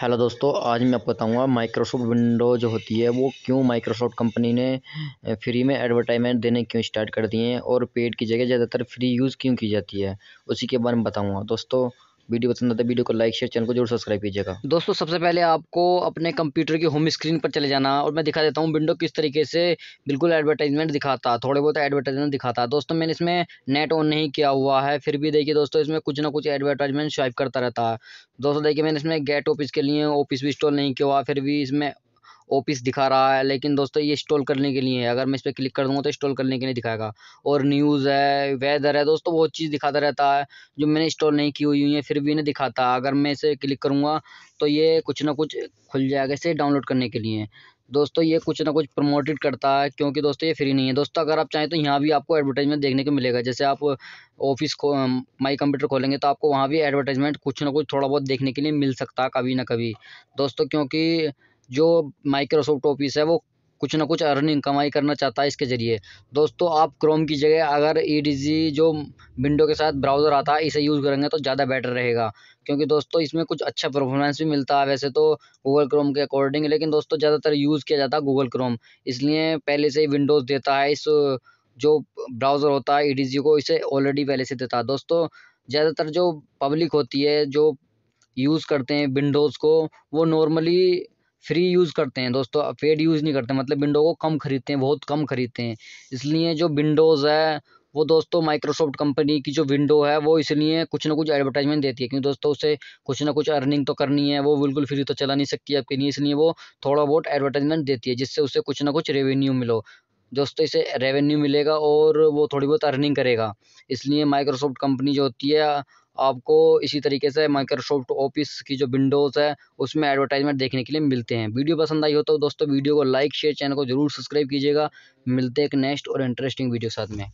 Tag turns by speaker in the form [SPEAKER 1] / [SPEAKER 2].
[SPEAKER 1] hello दोस्तों आज मैं आपको बताऊंगा माइक्रोसॉफ्ट विंडो जो होती है वो क्यों माइक्रोसॉफ्ट कंपनी ने फ्री में एडवर्टाइजमेंट देने क्यों स्टार्ट कर दिए हैं और पेड की जगह ज़्यादातर फ्री यूज़ क्यों की जाती है उसी के बारे में बताऊंगा दोस्तों वीडियो पसंद आता है वीडियो को लाइक शेयर चैनल को जरूर सब्सक्राइब कीजिएगा दोस्तों सबसे पहले आपको अपने कंप्यूटर की होम स्क्रीन पर चले जाना और मैं दिखा देता हूँ विंडो किस तरीके से बिल्कुल एडवर्टाइजमेंट दिखाता थोड़े बहुत एडवर्टाइजमेंट दिखाता दोस्तों मैंने इसमें नेट ऑन नहीं किया हुआ है फिर भी देखिए दोस्तों इसमें कुछ ना कुछ एडवर्टाइजमेंट स्वाइप करता रहता है दोस्तों देखिए मैंने इसमें गेट ऑफिस के लिए ऑफिस भी इंस्टॉल नहीं किया हुआ फिर भी इसमें ऑफिस दिखा रहा है लेकिन दोस्तों ये इंस्टॉल करने के लिए है अगर मैं इस पर क्लिक कर दूँगा तो इंस्टॉल करने के लिए दिखाएगा और न्यूज़ है वेदर है दोस्तों बहुत चीज़ दिखाता रहता है जो मैंने इंस्टॉल नहीं की हुई है फिर भी इन्हें दिखाता है अगर मैं इसे क्लिक करूँगा तो ये कुछ ना कुछ खुल जाएगा इसे डाउनलोड करने के लिए दोस्तों ये कुछ ना कुछ प्रमोटेड करता है क्योंकि दोस्तों ये फ्री नहीं है दोस्तों अगर आप चाहें तो यहाँ भी आपको एडवर्टाइजमेंट देखने को मिलेगा जैसे आप ऑफिस को माई कंप्यूटर खोलेंगे तो आपको वहाँ भी एडवर्टाइजमेंट कुछ ना कुछ थोड़ा बहुत देखने के लिए मिल सकता है कभी ना कभी दोस्तों क्योंकि जो माइक्रोसॉफ्ट ऑफिस है वो कुछ ना कुछ अर्निंग कमाई करना चाहता है इसके ज़रिए दोस्तों आप क्रोम की जगह अगर ई e जो विंडो के साथ ब्राउज़र आता है इसे यूज़ करेंगे तो ज़्यादा बेटर रहेगा क्योंकि दोस्तों इसमें कुछ अच्छा परफॉर्मेंस भी मिलता है वैसे तो गूगल क्रोम के अकॉर्डिंग लेकिन दोस्तों ज़्यादातर यूज़ किया जाता है गूगल क्रोम इसलिए पहले से ही विंडोज़ देता है इस जो ब्राउज़र होता है ई e को इसे ऑलरेडी पहले से देता है दोस्तों ज़्यादातर जो पब्लिक होती है जो यूज़ करते हैं विंडोज़ को वो नॉर्मली फ्री यूज़ करते हैं दोस्तों पेड यूज़ नहीं करते मतलब विंडो को कम खरीदते हैं बहुत कम खरीदते हैं इसलिए जो विंडोज़ है वो दोस्तों माइक्रोसॉफ्ट कंपनी की जो विंडो है वो इसलिए कुछ ना कुछ एडवर्टाइजमेंट देती है क्योंकि दोस्तों उसे कुछ ना कुछ अर्निंग तो करनी है वो बिल्कुल फ्री तो चला नहीं सकती आपके लिए इसलिए वो थोड़ा बहुत एडवर्टाइजमेंट देती है जिससे उसे कुछ ना कुछ रेवेन्यू मिलो दोस्तों इसे रेवेन्यू मिलेगा और वो थोड़ी बहुत अर्निंग करेगा इसलिए माइक्रोसॉफ्ट कंपनी जो होती है आपको इसी तरीके से माइक्रोसॉफ्ट ऑफिस की जो विंडोज़ है उसमें एडवर्टाइजमेंट देखने के लिए मिलते हैं वीडियो पसंद आई हो तो दोस्तों वीडियो को लाइक शेयर चैनल को जरूर सब्सक्राइब कीजिएगा मिलते हैं एक नेक्स्ट और इंटरेस्टिंग वीडियो साथ में